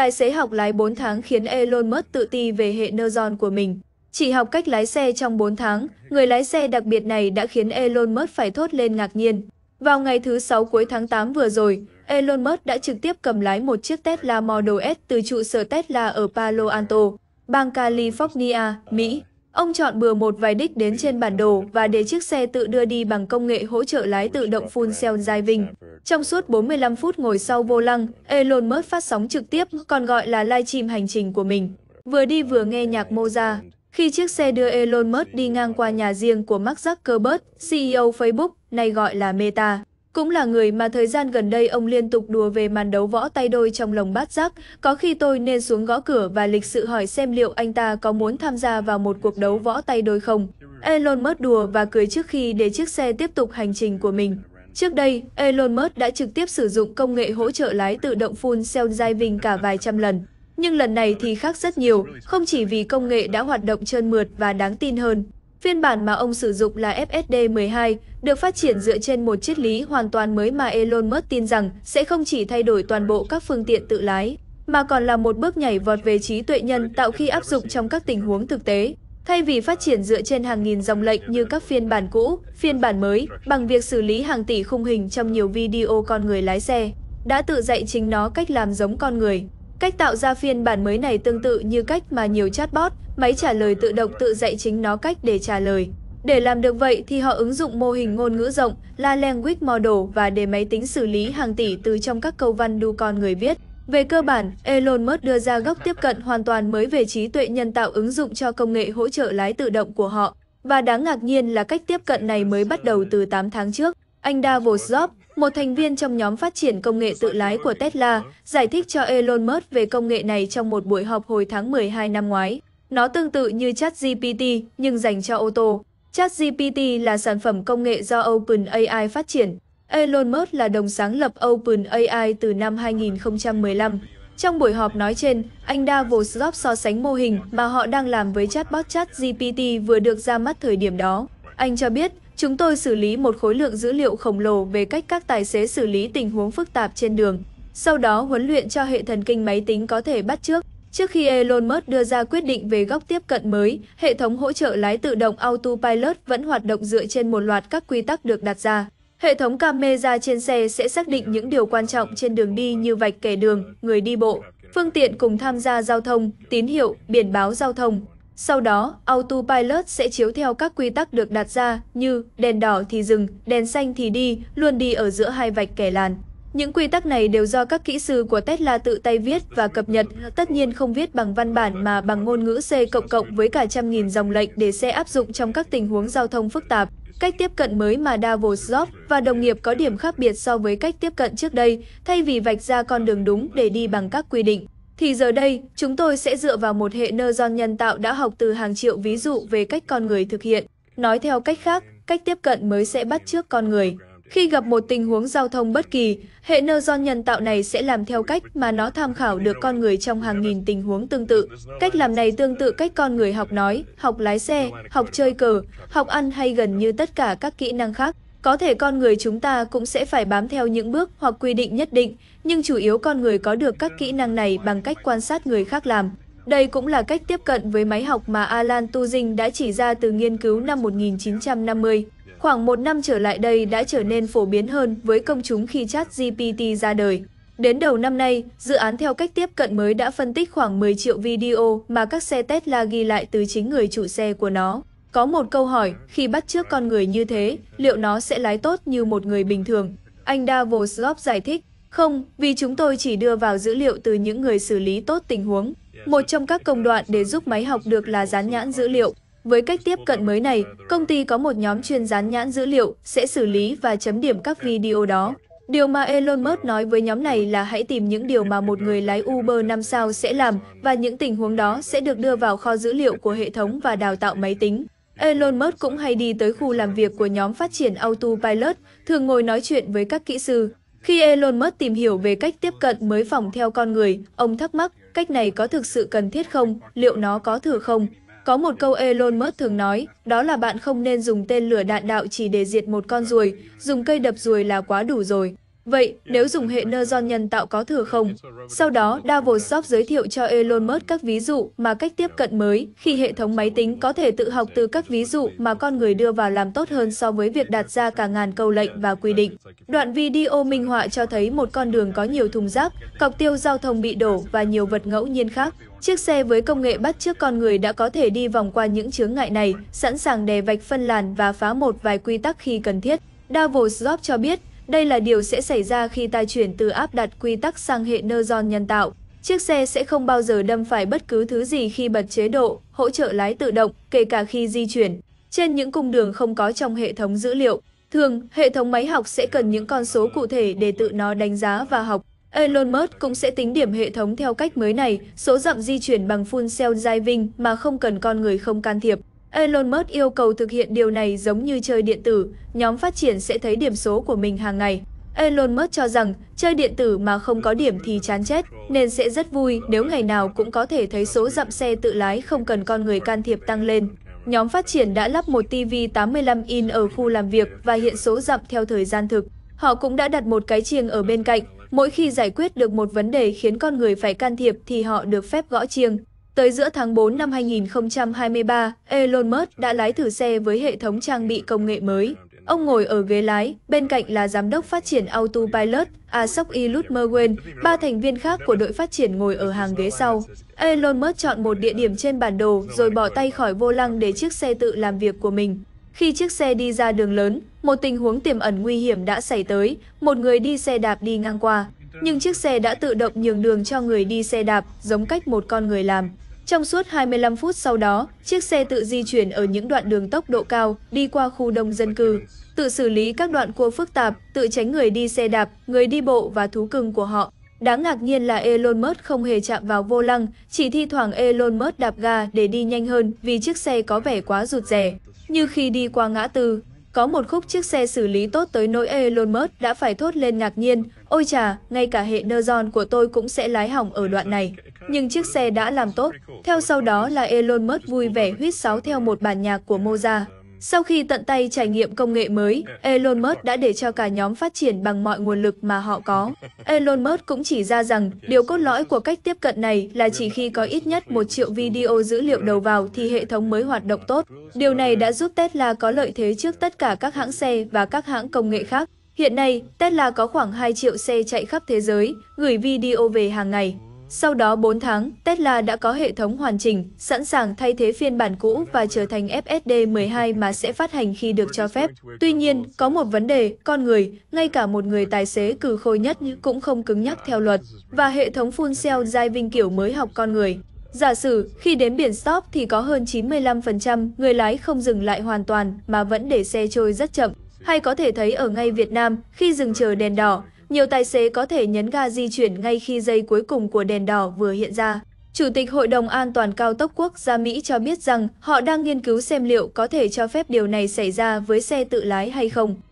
Tài xế học lái 4 tháng khiến Elon Musk tự ti về hệ neuron của mình. Chỉ học cách lái xe trong 4 tháng, người lái xe đặc biệt này đã khiến Elon Musk phải thốt lên ngạc nhiên. Vào ngày thứ Sáu cuối tháng 8 vừa rồi, Elon Musk đã trực tiếp cầm lái một chiếc Tesla Model S từ trụ sở Tesla ở Palo Alto, bang California, Mỹ. Ông chọn bừa một vài đích đến trên bản đồ và để chiếc xe tự đưa đi bằng công nghệ hỗ trợ lái tự động Full Self Driving. Trong suốt 45 phút ngồi sau vô lăng, Elon Musk phát sóng trực tiếp, còn gọi là livestream hành trình của mình. Vừa đi vừa nghe nhạc Mozart. Khi chiếc xe đưa Elon Musk đi ngang qua nhà riêng của Mark Zuckerberg, CEO Facebook, nay gọi là Meta, cũng là người mà thời gian gần đây ông liên tục đùa về màn đấu võ tay đôi trong lồng bát giác, có khi tôi nên xuống gõ cửa và lịch sự hỏi xem liệu anh ta có muốn tham gia vào một cuộc đấu võ tay đôi không. Elon Musk đùa và cười trước khi để chiếc xe tiếp tục hành trình của mình. Trước đây, Elon Musk đã trực tiếp sử dụng công nghệ hỗ trợ lái tự động full self-driving cả vài trăm lần. Nhưng lần này thì khác rất nhiều, không chỉ vì công nghệ đã hoạt động trơn mượt và đáng tin hơn, Phiên bản mà ông sử dụng là FSD12, được phát triển dựa trên một triết lý hoàn toàn mới mà Elon Musk tin rằng sẽ không chỉ thay đổi toàn bộ các phương tiện tự lái, mà còn là một bước nhảy vọt về trí tuệ nhân tạo khi áp dụng trong các tình huống thực tế. Thay vì phát triển dựa trên hàng nghìn dòng lệnh như các phiên bản cũ, phiên bản mới, bằng việc xử lý hàng tỷ khung hình trong nhiều video con người lái xe, đã tự dạy chính nó cách làm giống con người. Cách tạo ra phiên bản mới này tương tự như cách mà nhiều chatbot, máy trả lời tự động tự dạy chính nó cách để trả lời. Để làm được vậy thì họ ứng dụng mô hình ngôn ngữ rộng là Language Model và để máy tính xử lý hàng tỷ từ trong các câu văn đu con người viết. Về cơ bản, Elon Musk đưa ra góc tiếp cận hoàn toàn mới về trí tuệ nhân tạo ứng dụng cho công nghệ hỗ trợ lái tự động của họ. Và đáng ngạc nhiên là cách tiếp cận này mới bắt đầu từ 8 tháng trước. Anh Davos Jobs, một thành viên trong nhóm phát triển công nghệ tự lái của Tesla, giải thích cho Elon Musk về công nghệ này trong một buổi họp hồi tháng 12 năm ngoái. Nó tương tự như ChatGPT nhưng dành cho ô tô. ChatGPT là sản phẩm công nghệ do OpenAI phát triển. Elon Musk là đồng sáng lập OpenAI từ năm 2015. Trong buổi họp nói trên, anh Davos so sánh mô hình mà họ đang làm với chatbot ChatGPT vừa được ra mắt thời điểm đó. Anh cho biết, Chúng tôi xử lý một khối lượng dữ liệu khổng lồ về cách các tài xế xử lý tình huống phức tạp trên đường, sau đó huấn luyện cho hệ thần kinh máy tính có thể bắt trước. Trước khi Elon Musk đưa ra quyết định về góc tiếp cận mới, hệ thống hỗ trợ lái tự động Autopilot vẫn hoạt động dựa trên một loạt các quy tắc được đặt ra. Hệ thống camera trên xe sẽ xác định những điều quan trọng trên đường đi như vạch kẻ đường, người đi bộ, phương tiện cùng tham gia giao thông, tín hiệu, biển báo giao thông. Sau đó, autopilot sẽ chiếu theo các quy tắc được đặt ra như đèn đỏ thì dừng, đèn xanh thì đi, luôn đi ở giữa hai vạch kẻ làn. Những quy tắc này đều do các kỹ sư của Tesla tự tay viết và cập nhật, tất nhiên không viết bằng văn bản mà bằng ngôn ngữ C cộng cộng với cả trăm nghìn dòng lệnh để xe áp dụng trong các tình huống giao thông phức tạp. Cách tiếp cận mới mà Davosov và đồng nghiệp có điểm khác biệt so với cách tiếp cận trước đây, thay vì vạch ra con đường đúng để đi bằng các quy định. Thì giờ đây, chúng tôi sẽ dựa vào một hệ nơ neuron nhân tạo đã học từ hàng triệu ví dụ về cách con người thực hiện. Nói theo cách khác, cách tiếp cận mới sẽ bắt chước con người. Khi gặp một tình huống giao thông bất kỳ, hệ nơ neuron nhân tạo này sẽ làm theo cách mà nó tham khảo được con người trong hàng nghìn tình huống tương tự. Cách làm này tương tự cách con người học nói, học lái xe, học chơi cờ, học ăn hay gần như tất cả các kỹ năng khác. Có thể con người chúng ta cũng sẽ phải bám theo những bước hoặc quy định nhất định, nhưng chủ yếu con người có được các kỹ năng này bằng cách quan sát người khác làm. Đây cũng là cách tiếp cận với máy học mà Alan Turing đã chỉ ra từ nghiên cứu năm 1950. Khoảng một năm trở lại đây đã trở nên phổ biến hơn với công chúng khi chat GPT ra đời. Đến đầu năm nay, dự án theo cách tiếp cận mới đã phân tích khoảng 10 triệu video mà các xe Tesla ghi lại từ chính người chủ xe của nó. Có một câu hỏi, khi bắt chước con người như thế, liệu nó sẽ lái tốt như một người bình thường? Anh Davosov giải thích, không, vì chúng tôi chỉ đưa vào dữ liệu từ những người xử lý tốt tình huống. Một trong các công đoạn để giúp máy học được là dán nhãn dữ liệu. Với cách tiếp cận mới này, công ty có một nhóm chuyên dán nhãn dữ liệu sẽ xử lý và chấm điểm các video đó. Điều mà Elon Musk nói với nhóm này là hãy tìm những điều mà một người lái Uber 5 sao sẽ làm và những tình huống đó sẽ được đưa vào kho dữ liệu của hệ thống và đào tạo máy tính. Elon Musk cũng hay đi tới khu làm việc của nhóm phát triển Autopilot, thường ngồi nói chuyện với các kỹ sư. Khi Elon Musk tìm hiểu về cách tiếp cận mới phỏng theo con người, ông thắc mắc, cách này có thực sự cần thiết không, liệu nó có thừa không? Có một câu Elon Musk thường nói, đó là bạn không nên dùng tên lửa đạn đạo chỉ để diệt một con ruồi, dùng cây đập ruồi là quá đủ rồi. Vậy, nếu dùng hệ nơ nhân tạo có thừa không? Sau đó, Davosov giới thiệu cho Elon Musk các ví dụ mà cách tiếp cận mới khi hệ thống máy tính có thể tự học từ các ví dụ mà con người đưa vào làm tốt hơn so với việc đặt ra cả ngàn câu lệnh và quy định. Đoạn video minh họa cho thấy một con đường có nhiều thùng rác, cọc tiêu giao thông bị đổ và nhiều vật ngẫu nhiên khác. Chiếc xe với công nghệ bắt chước con người đã có thể đi vòng qua những chướng ngại này, sẵn sàng đè vạch phân làn và phá một vài quy tắc khi cần thiết. Davos Job cho biết, đây là điều sẽ xảy ra khi ta chuyển từ áp đặt quy tắc sang hệ neuron nhân tạo. Chiếc xe sẽ không bao giờ đâm phải bất cứ thứ gì khi bật chế độ, hỗ trợ lái tự động, kể cả khi di chuyển. Trên những cung đường không có trong hệ thống dữ liệu, thường hệ thống máy học sẽ cần những con số cụ thể để tự nó đánh giá và học. Elon Musk cũng sẽ tính điểm hệ thống theo cách mới này, số dặm di chuyển bằng full self driving mà không cần con người không can thiệp. Elon Musk yêu cầu thực hiện điều này giống như chơi điện tử, nhóm phát triển sẽ thấy điểm số của mình hàng ngày. Elon Musk cho rằng chơi điện tử mà không có điểm thì chán chết, nên sẽ rất vui nếu ngày nào cũng có thể thấy số dặm xe tự lái không cần con người can thiệp tăng lên. Nhóm phát triển đã lắp một TV 85 in ở khu làm việc và hiện số dặm theo thời gian thực. Họ cũng đã đặt một cái chiêng ở bên cạnh. Mỗi khi giải quyết được một vấn đề khiến con người phải can thiệp thì họ được phép gõ chiêng. Tới giữa tháng 4 năm 2023, Elon Musk đã lái thử xe với hệ thống trang bị công nghệ mới. Ông ngồi ở ghế lái, bên cạnh là giám đốc phát triển Autopilot, Asok Ilut Merwin, ba thành viên khác của đội phát triển ngồi ở hàng ghế sau. Elon Musk chọn một địa điểm trên bản đồ rồi bỏ tay khỏi vô lăng để chiếc xe tự làm việc của mình. Khi chiếc xe đi ra đường lớn, một tình huống tiềm ẩn nguy hiểm đã xảy tới, một người đi xe đạp đi ngang qua. Nhưng chiếc xe đã tự động nhường đường cho người đi xe đạp, giống cách một con người làm. Trong suốt 25 phút sau đó, chiếc xe tự di chuyển ở những đoạn đường tốc độ cao đi qua khu đông dân cư, tự xử lý các đoạn cua phức tạp, tự tránh người đi xe đạp, người đi bộ và thú cưng của họ. Đáng ngạc nhiên là Elon Musk không hề chạm vào vô lăng, chỉ thi thoảng Elon Musk đạp ga để đi nhanh hơn vì chiếc xe có vẻ quá rụt rẻ. Như khi đi qua ngã tư, có một khúc chiếc xe xử lý tốt tới nỗi Elon Musk đã phải thốt lên ngạc nhiên, ôi chà, ngay cả hệ Neron của tôi cũng sẽ lái hỏng ở đoạn này. Nhưng chiếc xe đã làm tốt. Theo sau đó là Elon Musk vui vẻ huýt sáo theo một bản nhạc của Mozart. Sau khi tận tay trải nghiệm công nghệ mới, Elon Musk đã để cho cả nhóm phát triển bằng mọi nguồn lực mà họ có. Elon Musk cũng chỉ ra rằng điều cốt lõi của cách tiếp cận này là chỉ khi có ít nhất một triệu video dữ liệu đầu vào thì hệ thống mới hoạt động tốt. Điều này đã giúp Tesla có lợi thế trước tất cả các hãng xe và các hãng công nghệ khác. Hiện nay, Tesla có khoảng 2 triệu xe chạy khắp thế giới, gửi video về hàng ngày. Sau đó 4 tháng, Tesla đã có hệ thống hoàn chỉnh, sẵn sàng thay thế phiên bản cũ và trở thành FSD 12 mà sẽ phát hành khi được cho phép. Tuy nhiên, có một vấn đề, con người, ngay cả một người tài xế cử khôi nhất cũng không cứng nhắc theo luật, và hệ thống full self vinh kiểu mới học con người. Giả sử, khi đến biển stop thì có hơn 95% người lái không dừng lại hoàn toàn mà vẫn để xe trôi rất chậm. Hay có thể thấy ở ngay Việt Nam, khi dừng chờ đèn đỏ, nhiều tài xế có thể nhấn ga di chuyển ngay khi giây cuối cùng của đèn đỏ vừa hiện ra. Chủ tịch Hội đồng An toàn cao tốc quốc gia Mỹ cho biết rằng họ đang nghiên cứu xem liệu có thể cho phép điều này xảy ra với xe tự lái hay không.